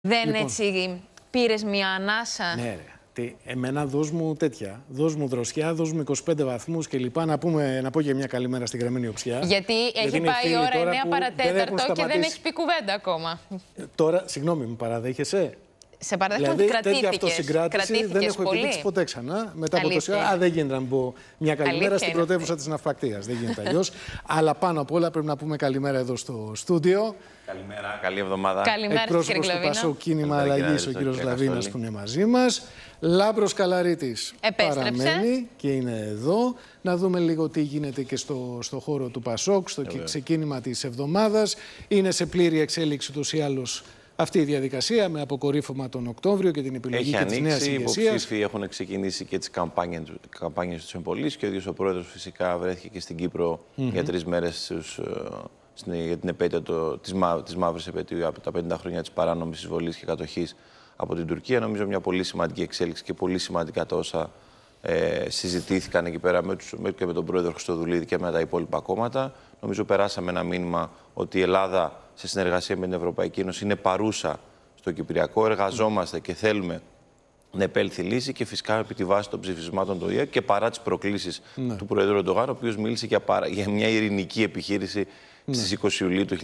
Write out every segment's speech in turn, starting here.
Δεν λοιπόν. έτσι πήρες μια ανάσα. Ναι, ρε. Τι, εμένα δώσ' μου τέτοια. Δώσ' μου δροσιά, δώσ' μου 25 βαθμού κλπ. Να, πούμε, να πω για μια καλή μέρα στην γραμμένη Ουξιά. Γιατί, έχει πάει η ώρα 9 παρατέταρτο και δεν έχει πει κουβέντα ακόμα. Ε, τώρα, συγγνώμη, μου παραδέχεσαι σε παραδέχομαι δηλαδή, ότι κρατήθηκες. τέτοια αυτοσυγκράτηση δεν έχω πολύ. ποτέ ξανά. Μετά από τόση ώρα, α, δεν γίνεται να μπω μια καλημέρα στην πρωτεύουσα της ναυπακτίας. Δεν γίνεται αλλιώς. Αλλά πάνω απ' όλα πρέπει να πούμε καλημέρα εδώ στο στούντιο. Καλημέρα, καλή εβδομάδα. Καλημέρα, Εκπρόσωπος του Πασό Κίνημα Αλλαγής, ο κύριο Λαβίνας που είναι μαζί μας. Λάμπρος Καλαρίτης παραμένει και είναι εδώ. Να δούμε λίγο τι γίνεται και στο, στο χώρο του Πασόκ, στο ε, ξεκίνημα της εβδομάδας. Είναι σε πλήρη εξέλιξη ούτως ή άλλως αυτή η διαδικασία με αποκορύφωμα τον Οκτώβριο και την επιλογή Έχει και της νέας ηγεσίας. Έχει ανοίξει, οι υποψήφοι έχουν ξεκινήσει και τις καμπάνιες, καμπάνιες τους εμπολής και ο ίδιος ο πρόεδρος φυσικά βρέθηκε και στην Κύπρο για τρεις μέρες στους, ε, στην, για την επέτειο το, της, μα, της μαύρης επέτειου από τα 50 χρόνια της παράνομης εισβολής και κατοχής από την Τουρκία. Νομίζω μια πολύ σημαντική εξέλιξη και πολύ σημαντικά τα όσα ε, συζητήθηκαν εκεί πέρα με τους, με, και με τον πρόεδρο Χρυστοδουλίδη και με τα υπόλοιπα κόμματα. Νομίζω περάσαμε ένα μήνυμα ότι η Ελλάδα σε συνεργασία με την Ευρωπαϊκή Ένωση είναι παρούσα στο Κυπριακό. Εργαζόμαστε και θέλουμε να επέλθει λύση και φυσικά επί τη βάση των ψηφισμάτων του ΙΕ και παρά τις προκλήσεις ναι. του Προέδρου Ερντογάν, ο οποίος μίλησε για, παρα... για μια ειρηνική επιχείρηση ναι. στις 20 Ιουλίου του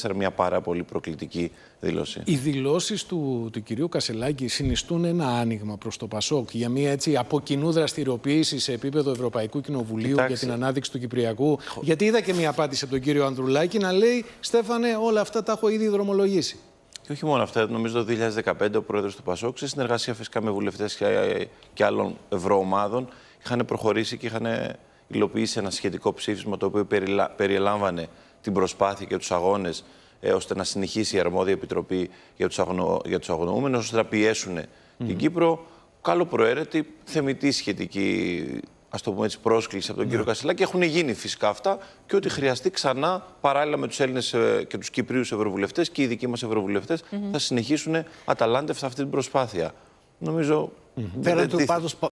1974, μια πάρα πολύ προκλητική δήλωση. Οι δηλώσεις του, του κυρίου Κασελάκη συνιστούν ένα άνοιγμα προς το Πασόκ για μια έτσι από κοινού δραστηριοποίηση σε επίπεδο Ευρωπαϊκού Κοινοβουλίου για την ανάδειξη του Κυπριακού. Γιατί είδα και μια απάντηση από τον κύριο Ανδρουλάκη να λέει Στέφανε, όλα αυτά τα έχω ήδη δρομολογήσει. Και όχι μόνο αυτά. Νομίζω το 2015 ο πρόεδρος του Πασόκ, σε συνεργασία φυσικά με βουλευτές και άλλων ευρωομάδων, είχαν προχωρήσει και είχαν υλοποιήσει ένα σχετικό ψήφισμα το οποίο περιελάμβανε την προσπάθεια και τους αγώνες ε, ώστε να συνεχίσει η αρμόδια επιτροπή για τους αγνο... αγνοούμενου, ώστε να πιέσουν την Κύπρο. Καλό προαίρετη, θεμητή σχετική ας το πούμε έτσι, πρόσκληση από τον ναι. κύριο Κασιλάκη. Έχουν γίνει φυσικά αυτά και ότι χρειαστεί ξανά παράλληλα με τους Έλληνες ε, και τους Κυπρίους Ευρωβουλευτές και οι δικοί μας ευρωβουλευτές mm -hmm. θα συνεχίσουν αταλάντευτα αυτή την προσπάθεια. Νομίζω. Mm -hmm. δεν,